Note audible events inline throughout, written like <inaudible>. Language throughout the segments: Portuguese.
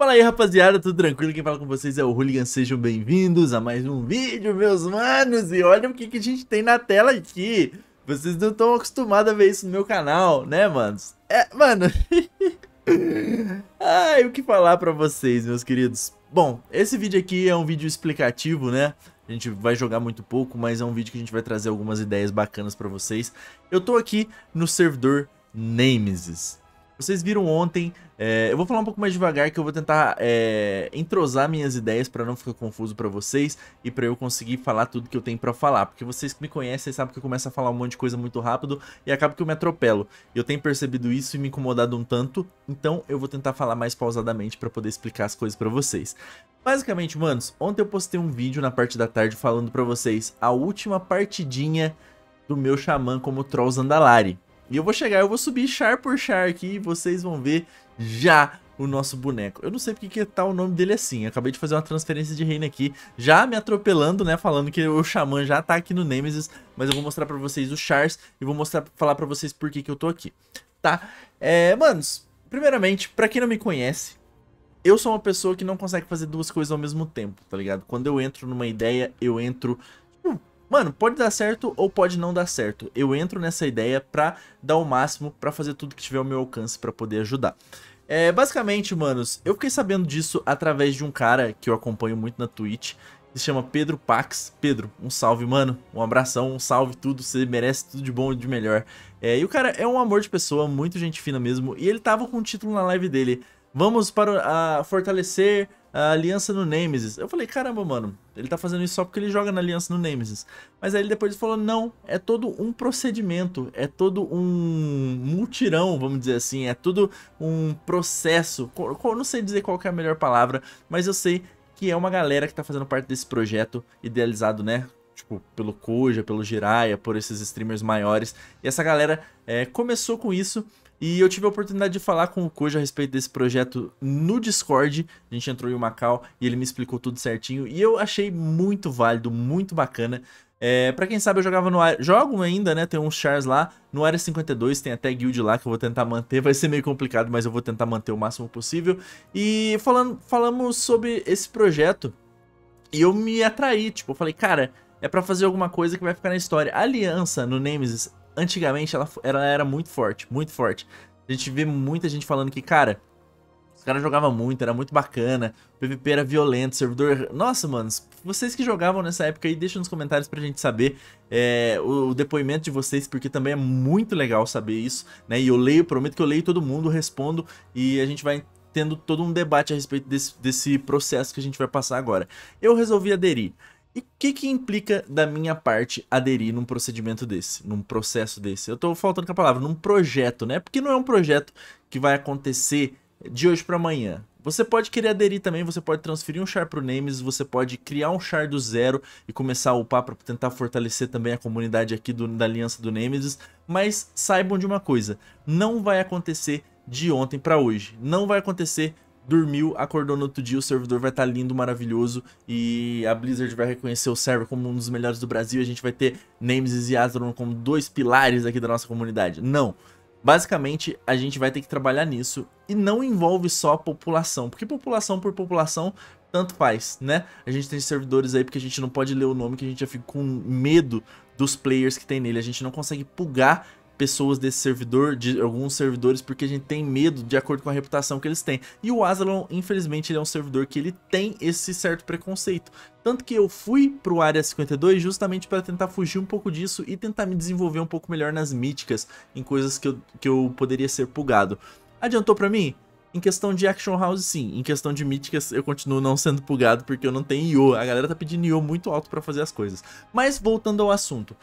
Fala aí rapaziada, tudo tranquilo? Quem fala com vocês é o Hooligan, sejam bem-vindos a mais um vídeo, meus manos! E olha o que, que a gente tem na tela aqui! Vocês não estão acostumados a ver isso no meu canal, né, manos? É, mano... <laughs> Ai, o que falar pra vocês, meus queridos? Bom, esse vídeo aqui é um vídeo explicativo, né? A gente vai jogar muito pouco, mas é um vídeo que a gente vai trazer algumas ideias bacanas pra vocês. Eu tô aqui no servidor Nemesis. Vocês viram ontem, é, eu vou falar um pouco mais devagar que eu vou tentar é, entrosar minhas ideias para não ficar confuso para vocês e para eu conseguir falar tudo que eu tenho para falar, porque vocês que me conhecem sabem que eu começo a falar um monte de coisa muito rápido e acaba que eu me atropelo. Eu tenho percebido isso e me incomodado um tanto, então eu vou tentar falar mais pausadamente para poder explicar as coisas para vocês. Basicamente, manos, ontem eu postei um vídeo na parte da tarde falando para vocês a última partidinha do meu xamã como Troll Zandalari. E eu vou chegar, eu vou subir char por char aqui e vocês vão ver já o nosso boneco. Eu não sei porque que tá o nome dele assim. acabei de fazer uma transferência de reino aqui, já me atropelando, né? Falando que o Xamã já tá aqui no Nemesis. Mas eu vou mostrar pra vocês os Chars e vou mostrar, falar pra vocês por que que eu tô aqui, tá? É, manos, primeiramente, pra quem não me conhece, eu sou uma pessoa que não consegue fazer duas coisas ao mesmo tempo, tá ligado? Quando eu entro numa ideia, eu entro mano, pode dar certo ou pode não dar certo. Eu entro nessa ideia pra dar o máximo, pra fazer tudo que tiver ao meu alcance pra poder ajudar. É, basicamente, manos, eu fiquei sabendo disso através de um cara que eu acompanho muito na Twitch, que se chama Pedro Pax. Pedro, um salve, mano. Um abração, um salve, tudo. Você merece tudo de bom e de melhor. É, e o cara é um amor de pessoa, muito gente fina mesmo. E ele tava com o título na live dele. Vamos para a, fortalecer a aliança no Nemesis. Eu falei, caramba, mano, ele tá fazendo isso só porque ele joga na aliança no Nemesis. Mas aí ele depois falou, não, é todo um procedimento, é todo um multirão, vamos dizer assim, é tudo um processo. Eu não sei dizer qual é a melhor palavra, mas eu sei que é uma galera que tá fazendo parte desse projeto idealizado, né? Tipo, pelo Koja, pelo Jiraiya, por esses streamers maiores. E essa galera é, começou com isso e eu tive a oportunidade de falar com o Kojo a respeito desse projeto no Discord. A gente entrou em Macau e ele me explicou tudo certinho. E eu achei muito válido, muito bacana. É, pra quem sabe, eu jogava no... Jogo ainda, né? Tem uns chars lá. No Área 52 tem até guild lá que eu vou tentar manter. Vai ser meio complicado, mas eu vou tentar manter o máximo possível. E falando, falamos sobre esse projeto. E eu me atraí, tipo, eu falei, cara, é para fazer alguma coisa que vai ficar na história. A aliança no Nemesis antigamente ela, ela era muito forte, muito forte. A gente vê muita gente falando que, cara, os caras jogavam muito, era muito bacana, o PVP era violento, servidor... Nossa, mano, vocês que jogavam nessa época aí, deixa nos comentários pra gente saber é, o, o, depoimento de vocês, porque também é muito legal saber isso, né? E eu leio, prometo que eu leio todo mundo, respondo e a gente vai tendo todo um debate a respeito desse, desse processo que a gente vai passar agora. Eu resolvi aderir. E o que, que implica da minha parte aderir num procedimento desse, num processo desse? Eu estou faltando com a palavra, num projeto, né? Porque não é um projeto que vai acontecer de hoje para amanhã. Você pode querer aderir também, você pode transferir um char pro o Names, você pode criar um char do zero e começar a upar para tentar fortalecer também a comunidade aqui do, da aliança do Nemesis, mas saibam de uma coisa, não vai acontecer de ontem para hoje, não vai acontecer dormiu, acordou no outro dia, o servidor vai estar tá lindo, maravilhoso e a Blizzard vai reconhecer o server como um dos melhores do Brasil. A gente vai ter Nemesis e Astron como dois pilares aqui da nossa comunidade. Não. Basicamente, a gente vai ter que trabalhar nisso e não envolve só a população, porque população por população tanto faz, né? A gente tem servidores aí porque a gente não pode ler o nome que a gente já fica com medo dos players que tem nele. A gente não consegue pugar pessoas desse servidor, de alguns servidores, porque a gente tem medo de acordo com a reputação que eles têm. E o Asylum, infelizmente, ele é um servidor que ele tem esse certo preconceito. Tanto que eu fui pro Área 52 justamente para tentar fugir um pouco disso e tentar me desenvolver um pouco melhor nas míticas, em coisas que eu, que eu poderia ser pulgado. Adiantou para mim? Em questão de Action House, sim. Em questão de míticas, eu continuo não sendo pulgado porque eu não tenho IO. A galera tá pedindo IO muito alto para fazer as coisas. Mas voltando ao assunto,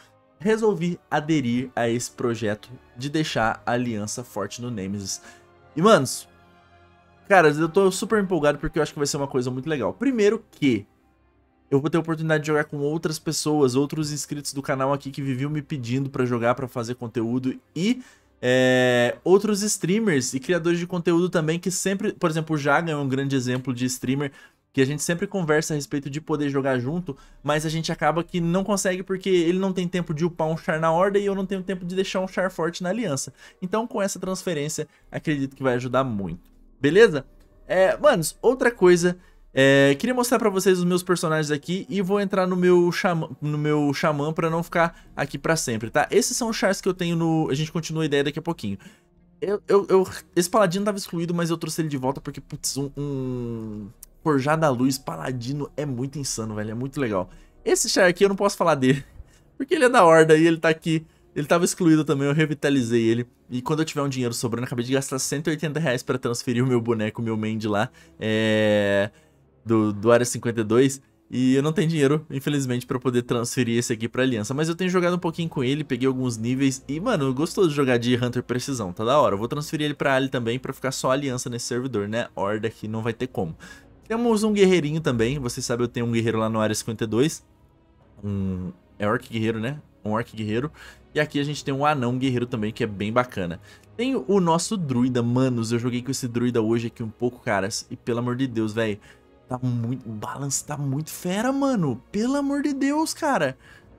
resolvi aderir a esse projeto de deixar a aliança forte no Nemesis. E, manos, cara, eu tô super empolgado porque eu acho que vai ser uma coisa muito legal. Primeiro que eu vou ter a oportunidade de jogar com outras pessoas, outros inscritos do canal aqui que viviam me pedindo para jogar, para fazer conteúdo e é, outros streamers e criadores de conteúdo também que sempre, por exemplo, o Jaga é um grande exemplo de streamer que a gente sempre conversa a respeito de poder jogar junto, mas a gente acaba que não consegue porque ele não tem tempo de upar um char na horda e eu não tenho tempo de deixar um char forte na aliança. Então com essa transferência, acredito que vai ajudar muito. Beleza? É, manos, outra coisa é, queria mostrar para vocês os meus personagens aqui e vou entrar no meu xamã, no meu xamã para não ficar aqui para sempre, tá? Esses são os chars que eu tenho no... a gente continua a ideia daqui a pouquinho. Eu, eu, eu... esse paladino tava excluído, mas eu trouxe ele de volta porque, putz, um, um, Forjar da Luz, Paladino, é muito insano, velho, é muito legal. Esse char aqui eu não posso falar dele, <laughs> porque ele é da Horda e ele tá aqui. Ele tava excluído também, eu revitalizei ele. E quando eu tiver um dinheiro sobrando, acabei de gastar 180 reais pra transferir o meu boneco, o meu Mandy lá, é... do, do Área 52. E eu não tenho dinheiro, infelizmente, para poder transferir esse aqui pra aliança. Mas eu tenho jogado um pouquinho com ele, peguei alguns níveis. E, mano, gostoso de jogar de Hunter Precisão, tá da hora. Eu vou transferir ele pra Ali também, pra ficar só aliança nesse servidor, né? Horda aqui não vai ter como. Temos um guerreirinho também. Vocês sabem, eu tenho um guerreiro lá no Área 52. Um... É orc guerreiro, né? Um orc guerreiro. E aqui a gente tem um anão guerreiro também, que é bem bacana. Tem o nosso druida, manos. Eu joguei com esse druida hoje aqui um pouco, caras. E pelo amor de Deus, velho. Tá muito... O balance tá muito fera, mano. Pelo amor de Deus, cara.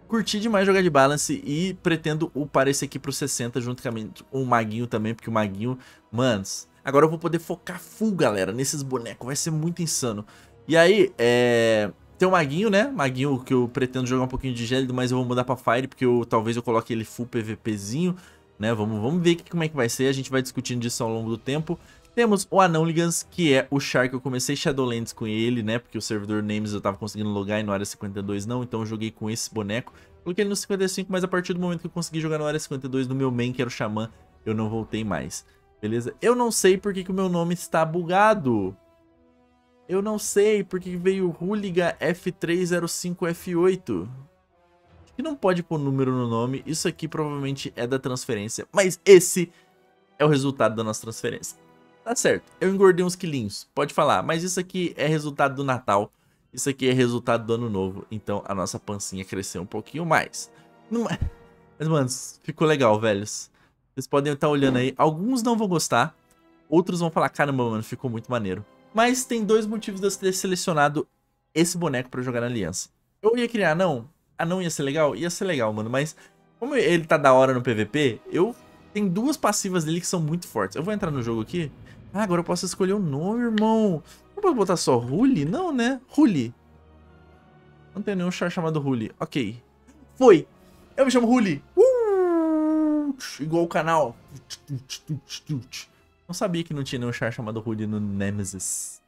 Curti demais jogar de balance e pretendo upar esse aqui pro 60 juntamente com o Maguinho também, porque o Maguinho, manos, Agora eu vou poder focar full, galera, nesses bonecos. Vai ser muito insano. E aí, é... Tem o Maguinho, né? Maguinho que eu pretendo jogar um pouquinho de gélido, mas eu vou mudar pra Fire, porque eu, talvez eu coloque ele full PVPzinho, né? Vamos, vamos ver como é que vai ser, a gente vai discutindo disso ao longo do tempo. Temos o Anonligans, que é o Shark, eu comecei Shadowlands com ele, né? Porque o servidor Names eu tava conseguindo logar e no Área 52 não, então eu joguei com esse boneco. Coloquei ele no 55, mas a partir do momento que eu consegui jogar no Área 52 no meu main, que era o Xamã, eu não voltei mais. Beleza? Eu não sei porque que o meu nome está bugado. Eu não sei porque veio Huliga F305F8. Que não pode pôr número no nome. Isso aqui provavelmente é da transferência. Mas esse é o resultado da nossa transferência. Tá certo. Eu engordei uns quilinhos. Pode falar. Mas isso aqui é resultado do Natal. Isso aqui é resultado do Ano Novo. Então a nossa pancinha cresceu um pouquinho mais. Não... É- mas, mano, ficou legal, velhos. Vocês podem estar olhando aí. Alguns não vão gostar. Outros vão falar, caramba, mano, ficou muito maneiro. Mas tem dois motivos de eu ter selecionado esse boneco para jogar na aliança. Eu ia criar anão? Anão ah, ia ser legal? Ia ser legal, mano. Mas como ele tá da hora no PVP, eu... Tem duas passivas dele que são muito fortes. Eu vou entrar no jogo aqui. Ah, agora eu posso escolher o um nome, irmão. Não posso botar só huli Não, né? huli Não tem nenhum char chamado huli Ok. Foi. Eu me chamo huli igual o canal. Não sabia que não tinha nenhum char chamado Hood no Nemesis.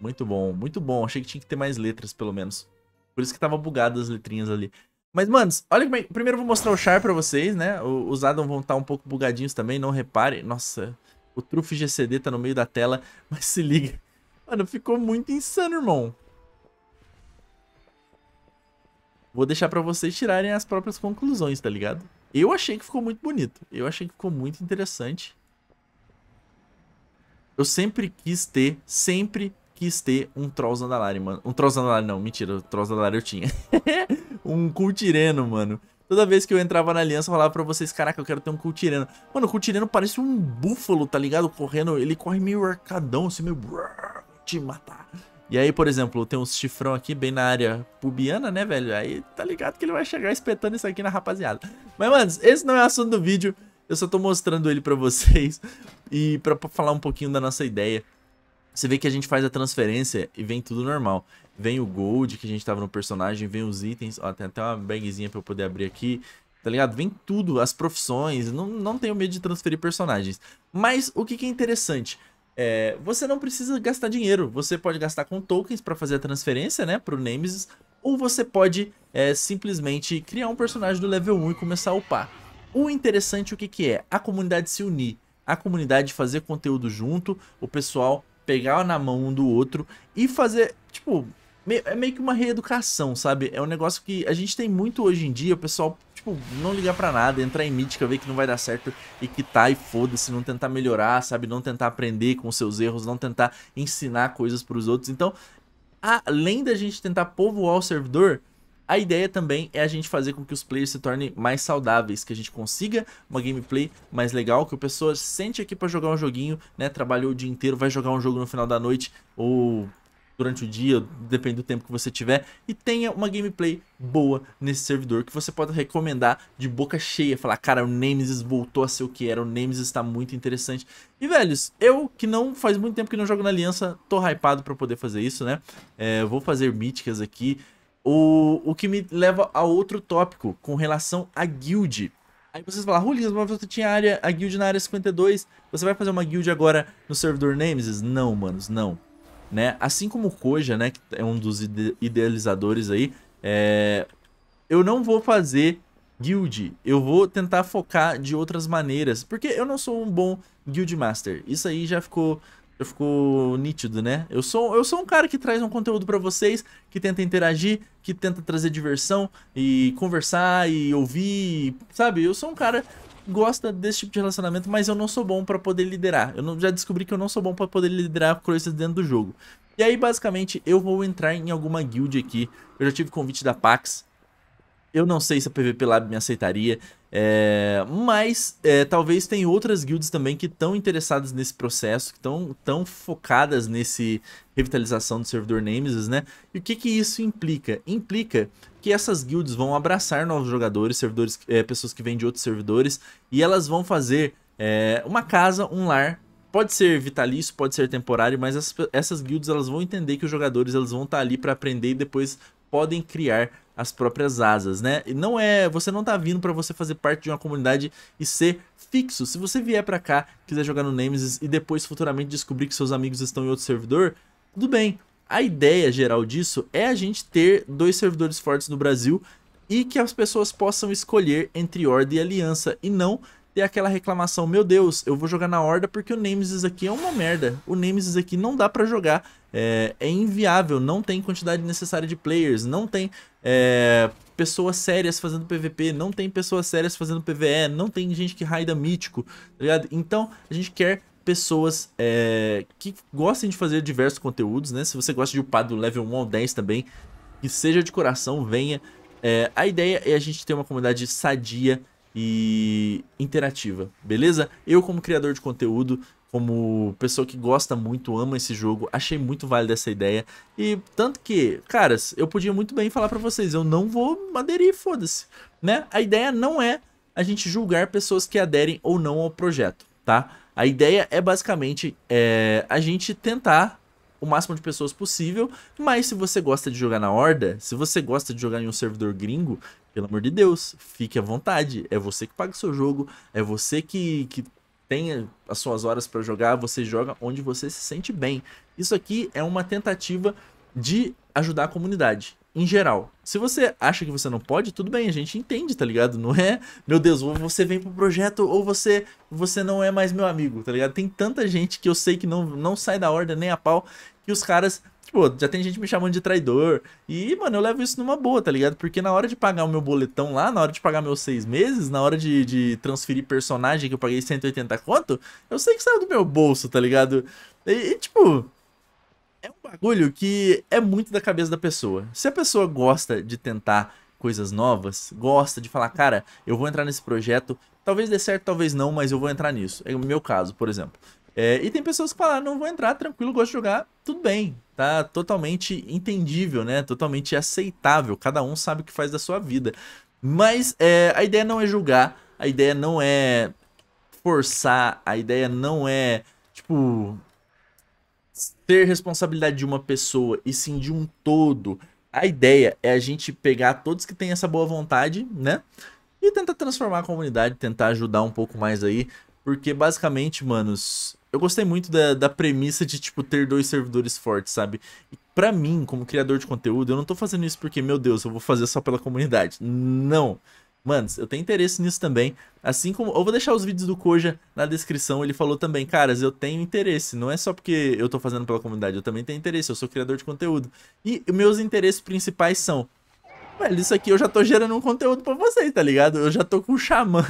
Muito bom, muito bom. Achei que tinha que ter mais letras, pelo menos. Por isso que tava bugado as letrinhas ali. Mas, manos, olha como é... Primeiro eu vou mostrar o char pra vocês, né? Os Adam vão estar tá um pouco bugadinhos também, não reparem. Nossa, o Truff GCD tá no meio da tela, <laughs> mas se liga. Mano, ficou muito insano, irmão. Vou deixar pra vocês tirarem as próprias conclusões, tá ligado? Eu achei que ficou muito bonito. Eu achei que ficou muito interessante. Eu sempre quis ter, sempre quis ter um Troll Zandalari, mano. Um Troll Zandalari, não, mentira. O Troll Zandalari eu tinha. <laughs> um Cultireno, mano. Toda vez que eu entrava na aliança, eu falava pra vocês, caraca, eu quero ter um Cultireno. Mano, o Cultireno parece um búfalo, tá ligado? Correndo, ele corre meio arcadão, assim, meio... Te matar. E aí, por exemplo, tem um chifrão aqui bem na área pubiana, né, velho? Aí tá ligado que ele vai chegar espetando isso aqui na rapaziada. Mas, mano, esse não é o assunto do vídeo. Eu só tô mostrando ele pra vocês <laughs> e pra, falar um pouquinho da nossa ideia. Você vê que a gente faz a transferência e vem tudo normal. Vem o gold que a gente tava no personagem, vem os itens. Ó, tem até uma bagzinha pra eu poder abrir aqui tá ligado? Vem tudo, as profissões, não, não tenho medo de transferir personagens. Mas o que, que é interessante? É, você não precisa gastar dinheiro, você pode gastar com tokens para fazer a transferência né, para o Nemesis, ou você pode é, simplesmente criar um personagem do level 1 e começar a upar. O interessante é o que, que é? A comunidade se unir, a comunidade fazer conteúdo junto, o pessoal pegar na mão um do outro e fazer, tipo, é meio que uma reeducação, sabe? É um negócio que a gente tem muito hoje em dia, o pessoal, tipo, não ligar para nada, entrar em mítica, ver que não vai dar certo e que tá e foda-se, não tentar melhorar, sabe? Não tentar aprender com seus erros, não tentar ensinar coisas para os outros. Então, além da gente tentar povoar o servidor, a ideia também é a gente fazer com que os players se tornem mais saudáveis, que a gente consiga uma gameplay mais legal, que o pessoa sente aqui para jogar um joguinho, né, trabalhou o dia inteiro, vai jogar um jogo no final da noite ou durante o dia, depende do tempo que você tiver, e tenha uma gameplay boa nesse servidor que você pode recomendar de boca cheia, falar, cara, o Nemesis voltou a ser o que era, o Nemesis está muito interessante. E, velhos, eu que não faz muito tempo que não jogo na Aliança, tô hypado para poder fazer isso, né? É, vou fazer míticas aqui. O, o que me leva a outro tópico com relação à guild. Aí vocês falam, Rulias, mas você tinha área, a guild na área 52, você vai fazer uma guild agora no servidor Nemesis? Não, manos, não né? Assim como o Koja, né, que é um dos ide idealizadores aí, é... eu não vou fazer guild, eu vou tentar focar de outras maneiras, porque eu não sou um bom guild master. Isso aí já ficou já ficou nítido, né? Eu sou eu sou um cara que traz um conteúdo para vocês, que tenta interagir, que tenta trazer diversão e conversar e ouvir, sabe? Eu sou um cara gosta desse tipo de relacionamento, mas eu não sou bom para poder liderar. Eu não, já descobri que eu não sou bom para poder liderar coisas dentro do jogo. E aí, basicamente, eu vou entrar em alguma guild aqui. Eu já tive convite da Pax. Eu não sei se a PVP Lab me aceitaria. É... mas é, talvez tem outras guilds também que estão interessadas nesse processo, que estão tão focadas nesse revitalização do servidor Nemesis, né? E o que, que isso implica? Implica que essas guilds vão abraçar novos jogadores, servidores, é, pessoas que vêm de outros servidores, e elas vão fazer é, uma casa, um lar. Pode ser vitalício, pode ser temporário, mas essas guilds elas vão entender que os jogadores elas vão estar tá ali para aprender e depois podem criar as próprias asas, né? E não é, você não tá vindo para você fazer parte de uma comunidade e ser fixo. Se você vier para cá, quiser jogar no Nemesis e depois futuramente descobrir que seus amigos estão em outro servidor, tudo bem. A ideia geral disso é a gente ter dois servidores fortes no Brasil e que as pessoas possam escolher entre Horda e Aliança e não ter aquela reclamação, meu Deus, eu vou jogar na Horda porque o Nemesis aqui é uma merda, o Nemesis aqui não dá pra jogar, é, é inviável, não tem quantidade necessária de players, não tem é, pessoas sérias fazendo PVP, não tem pessoas sérias fazendo PVE, não tem gente que raida mítico, tá ligado? Então, a gente quer pessoas é, que gostem de fazer diversos conteúdos, né? Se você gosta de upar do level 1 ao 10 também, que seja de coração, venha. É, a ideia é a gente ter uma comunidade sadia e interativa, beleza? Eu como criador de conteúdo, como pessoa que gosta muito, ama esse jogo, achei muito válida essa ideia. E tanto que, caras, eu podia muito bem falar para vocês, eu não vou aderir, foda-se, né? A ideia não é a gente julgar pessoas que aderem ou não ao projeto, tá? A ideia é basicamente é, a gente tentar o máximo de pessoas possível, mas se você gosta de jogar na horda, se você gosta de jogar em um servidor gringo, pelo amor de Deus, fique à vontade. É você que paga o seu jogo, é você que, que tem as suas horas para jogar, você joga onde você se sente bem. Isso aqui é uma tentativa de ajudar a comunidade em geral. Se você acha que você não pode, tudo bem, a gente entende, tá ligado? Não é, meu Deus, ou você vem pro projeto ou você você não é mais meu amigo, tá ligado? Tem tanta gente que eu sei que não, não sai da ordem nem a pau, que os caras, tipo, já tem gente me chamando de traidor. E, mano, eu levo isso numa boa, tá ligado? Porque na hora de pagar o meu boletão lá, na hora de pagar meus seis meses, na hora de, de transferir personagem que eu paguei 180 conto, eu sei que saiu do meu bolso, tá ligado? e, e tipo, é um bagulho que é muito da cabeça da pessoa. Se a pessoa gosta de tentar coisas novas, gosta de falar, cara, eu vou entrar nesse projeto, talvez dê certo, talvez não, mas eu vou entrar nisso. É o meu caso, por exemplo. É, e tem pessoas que falam, ah, não vou entrar, tranquilo, gosto de jogar, tudo bem. Tá totalmente entendível, né? Totalmente aceitável. Cada um sabe o que faz da sua vida. Mas é, a ideia não é julgar, a ideia não é forçar, a ideia não é, tipo, ser responsabilidade de uma pessoa e sim de um todo. A ideia é a gente pegar todos que têm essa boa vontade, né? E tentar transformar a comunidade, tentar ajudar um pouco mais aí. Porque basicamente, manos, eu gostei muito da, da premissa de, tipo, ter dois servidores fortes, sabe? E pra mim, como criador de conteúdo, eu não tô fazendo isso porque, meu Deus, eu vou fazer só pela comunidade. Não. Mano, eu tenho interesse nisso também. Assim como. Eu vou deixar os vídeos do Koja na descrição. Ele falou também, caras, eu tenho interesse. Não é só porque eu tô fazendo pela comunidade, eu também tenho interesse. Eu sou criador de conteúdo. E meus interesses principais são. Velho, isso aqui eu já tô gerando um conteúdo pra vocês, tá ligado? Eu já tô com o Xamã,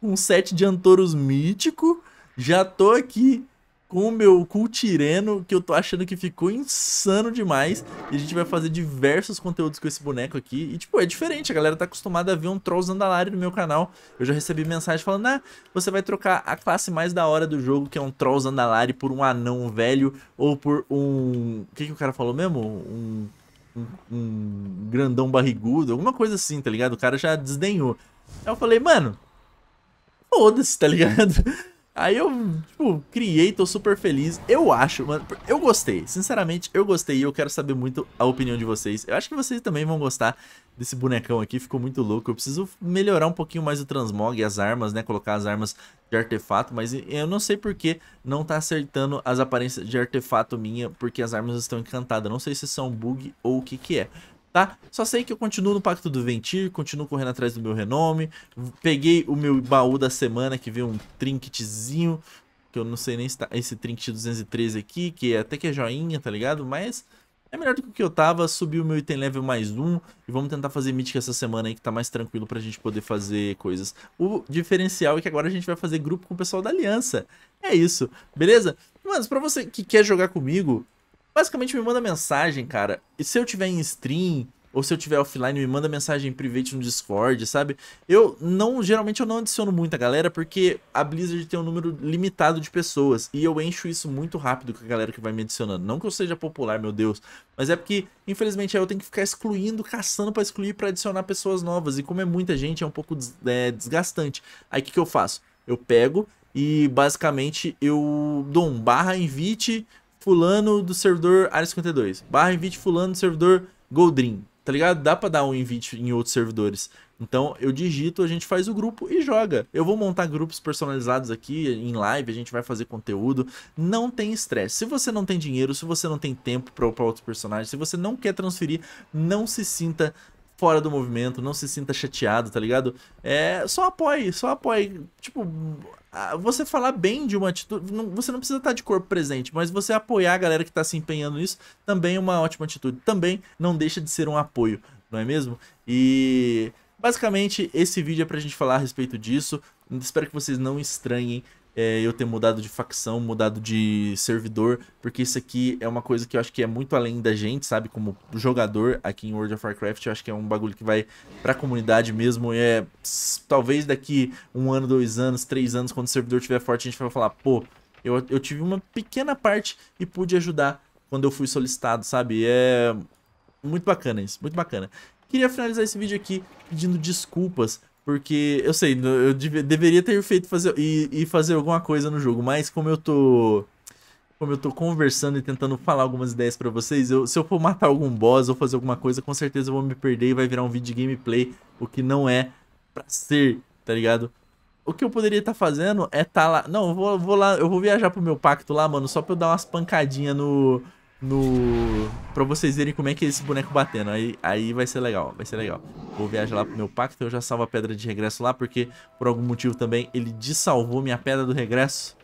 um set de Antoros mítico. Já tô aqui com o meu cultireno, que eu tô achando que ficou insano demais. E a gente vai fazer diversos conteúdos com esse boneco aqui. E, tipo, é diferente, a galera tá acostumada a ver um troll zandalari no meu canal. Eu já recebi mensagem falando, ah, você vai trocar a classe mais da hora do jogo, que é um troll zandalari por um anão velho, ou por um... O que que o cara falou mesmo? Um... Um, um grandão barrigudo, alguma coisa assim, tá ligado? O cara já desdenhou. Aí eu falei, mano, foda-se, tá ligado? Aí eu, tipo, criei, tô super feliz. Eu acho, mano, eu gostei. Sinceramente, eu gostei e eu quero saber muito a opinião de vocês. Eu acho que vocês também vão gostar desse bonecão aqui, ficou muito louco. Eu preciso melhorar um pouquinho mais o transmog e as armas, né? Colocar as armas de artefato, mas eu não sei porque não tá acertando as aparências de artefato minha, porque as armas estão encantadas. Não sei se são é bug ou o que que é tá? Só sei que eu continuo no Pacto do Ventir, continuo correndo atrás do meu renome. Peguei o meu baú da semana, que veio um trinketzinho que eu não sei nem se tá, esse trinket 213 aqui, que é até que é joinha, tá ligado? Mas é melhor do que o que eu tava, subi o meu item level mais um e vamos tentar fazer mítica essa semana aí que tá mais tranquilo pra gente poder fazer coisas. O diferencial é que agora a gente vai fazer grupo com o pessoal da aliança. É isso, beleza? Mas pra você que quer jogar comigo, Basicamente, me manda mensagem, cara. E se eu tiver em stream, ou se eu tiver offline, me manda mensagem private no Discord, sabe? Eu não, geralmente eu não adiciono muita galera, porque a Blizzard tem um número limitado de pessoas, e eu encho isso muito rápido com a galera que vai me adicionando. Não que eu seja popular, meu Deus, mas é porque, infelizmente, eu tenho que ficar excluindo, caçando para excluir, para adicionar pessoas novas, e como é muita gente, é um pouco é, desgastante. Aí o que, que eu faço? Eu pego e basicamente eu dou um barra invite, fulano do servidor área 52, barra invite fulano do servidor Goldrim, tá ligado? Dá pra dar um invite em outros servidores. Então eu digito, a gente faz o grupo e joga. Eu vou montar grupos personalizados aqui em live, a gente vai fazer conteúdo. Não tem estresse. Se você não tem dinheiro, se você não tem tempo para outros personagens, se você não quer transferir, não se sinta fora do movimento, não se sinta chateado, tá ligado? É, só apoie, só apoie. Tipo, você falar bem de uma atitude, não, você não precisa estar de corpo presente, mas você apoiar a galera que está se empenhando nisso, também é uma ótima atitude. Também não deixa de ser um apoio, não é mesmo? E basicamente esse vídeo é pra gente falar a respeito disso. Espero que vocês não estranhem é, eu ter mudado de facção, mudado de servidor, porque isso aqui é uma coisa que eu acho que é muito além da gente, sabe? Como jogador aqui em World of Warcraft, eu acho que é um bagulho que vai pra comunidade mesmo. é talvez daqui um ano, dois anos, três anos, quando o servidor estiver forte, a gente vai falar, pô, eu, eu tive uma pequena parte e pude ajudar quando eu fui solicitado, sabe? É muito bacana isso, muito bacana. Queria finalizar esse vídeo aqui pedindo desculpas porque, eu sei, eu deveria ter feito fazer, e, e fazer alguma coisa no jogo, mas como eu tô como eu tô conversando e tentando falar algumas ideias para vocês, eu, se eu for matar algum boss ou fazer alguma coisa, com certeza eu vou me perder e vai virar um vídeo de gameplay, o que não é pra ser, tá ligado? O que eu poderia estar tá fazendo é tá lá... Não, eu vou, vou, lá, eu vou viajar pro meu pacto lá, mano, só pra eu dar umas pancadinhas no... No... Pra vocês verem como é que é esse boneco batendo. Aí, aí vai ser legal, vai ser legal. Vou viajar lá pro meu pacto, eu já salvo a pedra de regresso lá, porque por algum motivo também ele desalvou minha pedra do regresso.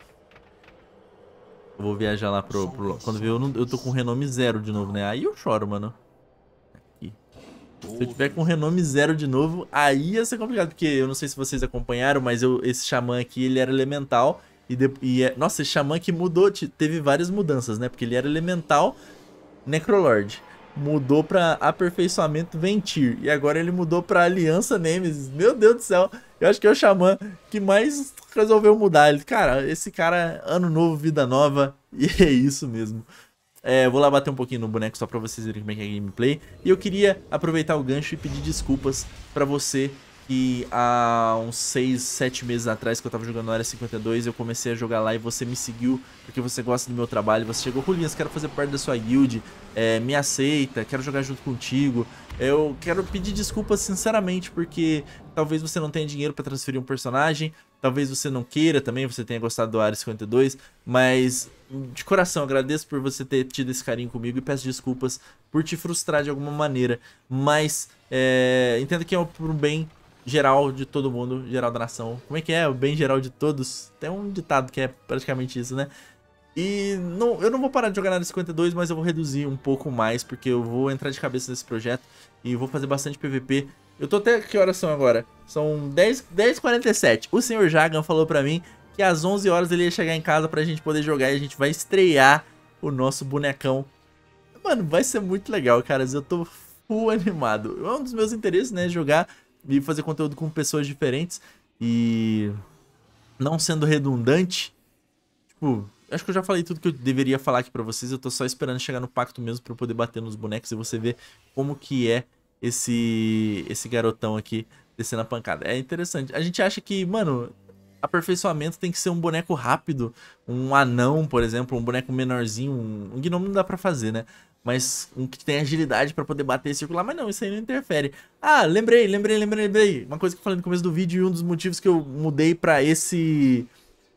Eu vou viajar lá pro... pro quando eu, não, eu tô com renome zero de novo, né? Aí eu choro, mano. Aqui. Se eu tiver com renome zero de novo, aí ia ser complicado, porque eu não sei se vocês acompanharam, mas eu, esse xamã aqui, ele era elemental... E, de, e é, nossa, esse xamã que mudou, teve várias mudanças, né? Porque ele era elemental, Necrolord. Mudou para Aperfeiçoamento Ventir. E agora ele mudou para Aliança Nemesis. Meu Deus do céu. Eu acho que é o Xamã que mais resolveu mudar. Ele, cara, esse cara, ano novo, vida nova. E é isso mesmo. É, vou lá bater um pouquinho no boneco só pra vocês verem como é que é a gameplay. E eu queria aproveitar o gancho e pedir desculpas pra você que há uns 6, 7 meses atrás que eu tava jogando o área 52, eu comecei a jogar lá e você me seguiu porque você gosta do meu trabalho, você chegou, eu quero fazer parte da sua guild, é, me aceita, quero jogar junto contigo. Eu quero pedir desculpas sinceramente porque talvez você não tenha dinheiro para transferir um personagem, talvez você não queira também, você tenha gostado do área 52, mas de coração agradeço por você ter tido esse carinho comigo e peço desculpas por te frustrar de alguma maneira, mas é, entenda que é por um bem geral de todo mundo, geral da nação. Como é que é? O bem geral de todos. Tem um ditado que é praticamente isso, né? E não, eu não vou parar de jogar na 52, mas eu vou reduzir um pouco mais, porque eu vou entrar de cabeça nesse projeto e vou fazer bastante PVP. Eu tô até... que horas são agora? São 10, 10h47. O senhor Jagan falou pra mim que às 11 horas ele ia chegar em casa pra gente poder jogar e a gente vai estrear o nosso bonecão. Mano, vai ser muito legal, caras. Eu tô full animado. É um dos meus interesses, né? Jogar e fazer conteúdo com pessoas diferentes e não sendo redundante. Tipo, acho que eu já falei tudo que eu deveria falar aqui para vocês. Eu tô só esperando chegar no pacto mesmo para poder bater nos bonecos e você ver como que é esse esse garotão aqui descendo a pancada. É interessante. A gente acha que, mano, aperfeiçoamento tem que ser um boneco rápido, um anão, por exemplo, um boneco menorzinho, um, um gnomo não dá para fazer, né? mas um que tem agilidade para poder bater e circular, mas não, isso aí não interfere. Ah, lembrei, lembrei, lembrei, lembrei. Uma coisa que eu falei no começo do vídeo e um dos motivos que eu mudei para esse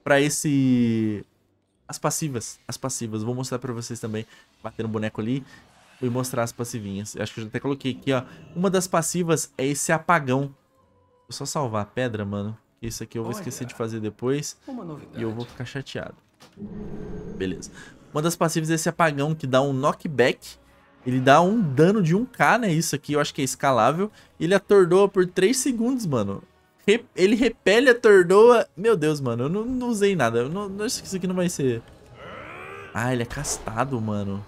para esse as passivas, as passivas. Vou mostrar para vocês também, bater um boneco ali e mostrar as passivinhas. Eu acho que eu já até coloquei aqui, ó. Uma das passivas é esse apagão. Vou só salvar a pedra, mano. Isso aqui eu vou Olha, esquecer de fazer depois. E eu vou ficar chateado. Beleza. Uma das passivas é esse apagão que dá um knockback. Ele dá um dano de 1k, né? Isso aqui eu acho que é escalável. Ele atordoa por 3 segundos, mano. Re ele repele, atordoa... Meu Deus, mano. Eu não, não usei nada. Eu não, acho que isso aqui não vai ser... Ah, ele é castado, mano.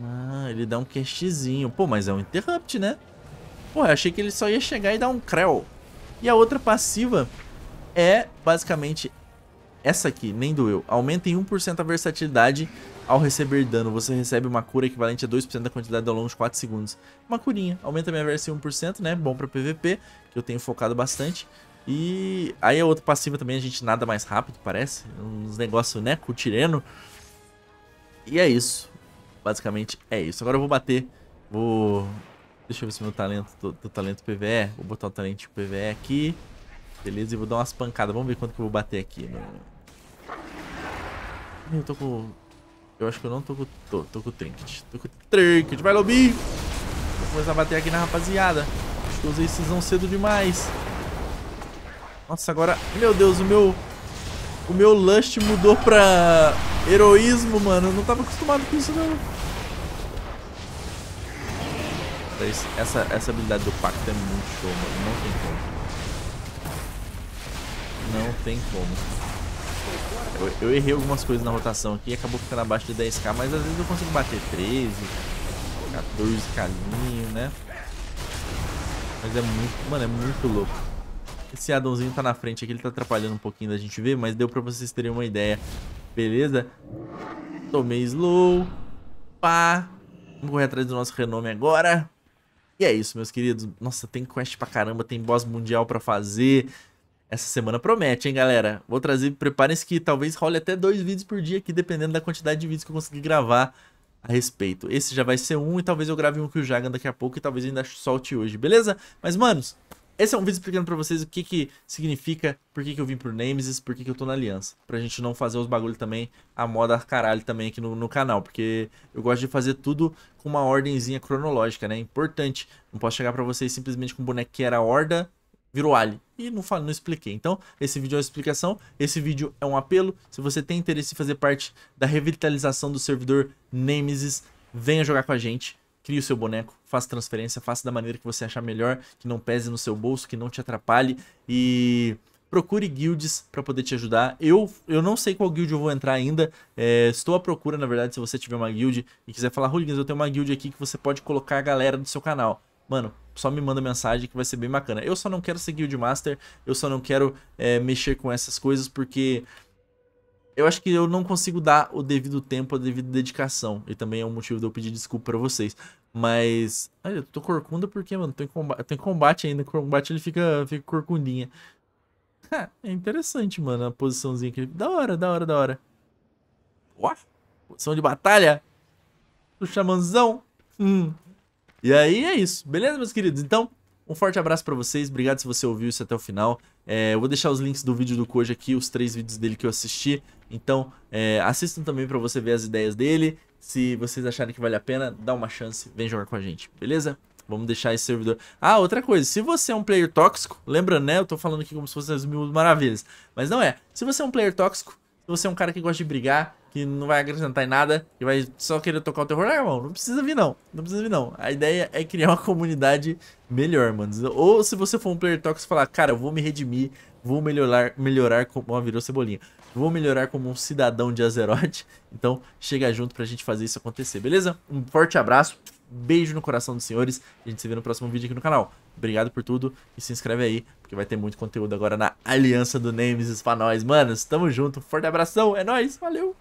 Ah, ele dá um castzinho. Pô, mas é um interrupt, né? Pô, eu achei que ele só ia chegar e dar um creu. E a outra passiva é basicamente essa aqui, nem doeu. Aumenta em 1% a versatilidade ao receber dano. Você recebe uma cura equivalente a 2% da quantidade ao longo de 4 segundos. Uma curinha. Aumenta minha versa em 1%, né? Bom pra PVP, que eu tenho focado bastante. E aí a é outra passiva também, a gente nada mais rápido, parece. Uns negócios, né? Com tireno. E é isso. Basicamente é isso. Agora eu vou bater. Vou... Deixa eu ver se meu talento do, do talento PVE. Vou botar o talento PVE aqui. Beleza, eu vou dar umas pancadas. Vamos ver quanto que eu vou bater aqui. Eu tô com... Eu acho que eu não tô com... Tô, tô com trinket. Tô com trinket. Vai, lobinho! Vou começar a bater aqui na rapaziada. Acho que eu usei esses não cedo demais. Nossa, agora... Meu Deus, o meu... O meu Lust mudou pra... Heroísmo, mano. Eu não tava acostumado com isso, não. Essa, essa habilidade do pacto é muito show, mano. Não tem como. Não tem como. Eu, eu, errei algumas coisas na rotação aqui, acabou ficando abaixo de 10k, mas às vezes eu consigo bater 13, 14k, né? Mas é muito, mano, é muito louco. Esse addonzinho tá na frente aqui, ele tá atrapalhando um pouquinho da gente ver, mas deu pra vocês terem uma ideia. Beleza? Tomei slow. Pá. Vamos correr atrás do nosso renome agora. E é isso, meus queridos. Nossa, tem quest pra caramba, tem boss mundial pra fazer. Essa semana promete, hein, galera? Vou trazer, preparem-se que talvez role até dois vídeos por dia aqui, dependendo da quantidade de vídeos que eu conseguir gravar a respeito. Esse já vai ser um e talvez eu grave um com o Jagan daqui a pouco e talvez ainda solte hoje, beleza? Mas, manos, esse é um vídeo explicando pra vocês o que que significa, por que que eu vim pro Nemesis, por que que eu tô na Aliança. Pra gente não fazer os bagulho também, a moda caralho também aqui no, no canal, porque eu gosto de fazer tudo com uma ordemzinha cronológica, né? Importante. Não posso chegar pra vocês simplesmente com um boneco que era Horda, virou alien. E não falo, não expliquei. Então, esse vídeo é uma explicação, esse vídeo é um apelo. Se você tem interesse em fazer parte da revitalização do servidor Nemesis, venha jogar com a gente. Crie o seu boneco, faça transferência, faça da maneira que você achar melhor, que não pese no seu bolso, que não te atrapalhe e procure guilds para poder te ajudar. Eu, eu não sei qual guild eu vou entrar ainda. É, estou à procura, na verdade, se você tiver uma guild e quiser falar, Hooligans, eu tenho uma guild aqui que você pode colocar a galera do seu canal mano, só me manda mensagem que vai ser bem bacana. Eu só não quero seguir o de Master, eu só não quero é, mexer com essas coisas porque eu acho que eu não consigo dar o devido tempo, a devida dedicação. E também é um motivo de eu pedir desculpa pra vocês. Mas. Olha, eu tô corcunda porque, mano, tem em combate, combate ainda. Combate ele fica, fica corcundinha. <laughs> É, é interessante, mano, a posiçãozinha aqui. Da hora, da hora, da hora. Ó! Posição de batalha! Do chamanzão! Hum, e aí é isso, beleza, meus queridos? Então, um forte abraço para vocês, obrigado se você ouviu isso até o final. É, eu vou deixar os links do vídeo do Koji aqui, os três vídeos dele que eu assisti. Então, é, assistam também para você ver as ideias dele. Se vocês acharem que vale a pena, dá uma chance, vem jogar com a gente, beleza? Vamos deixar esse servidor. Ah, outra coisa, se você é um player tóxico, lembrando, né? Eu tô falando aqui como se fosse as mil maravilhas, mas não é. Se você é um player tóxico, se você é um cara que gosta de brigar, que não vai acrescentar em nada e vai só querer tocar o terror. Ah, irmão, não precisa vir não, não precisa vir não. A ideia é criar uma comunidade melhor, mano. Ou se você for um player tóxico, falar, cara, eu vou me redimir, vou melhorar, melhorar como... Ó, virou cebolinha. Vou melhorar como um cidadão de Azeroth. Então, chega junto pra gente fazer isso acontecer, beleza? Um forte abraço, beijo no coração dos senhores. A gente se vê no próximo vídeo aqui no canal. Obrigado por tudo e se inscreve aí, porque vai ter muito conteúdo agora na Aliança do Names Espanóis. Manos, tamo junto, forte abração, é nóis, valeu!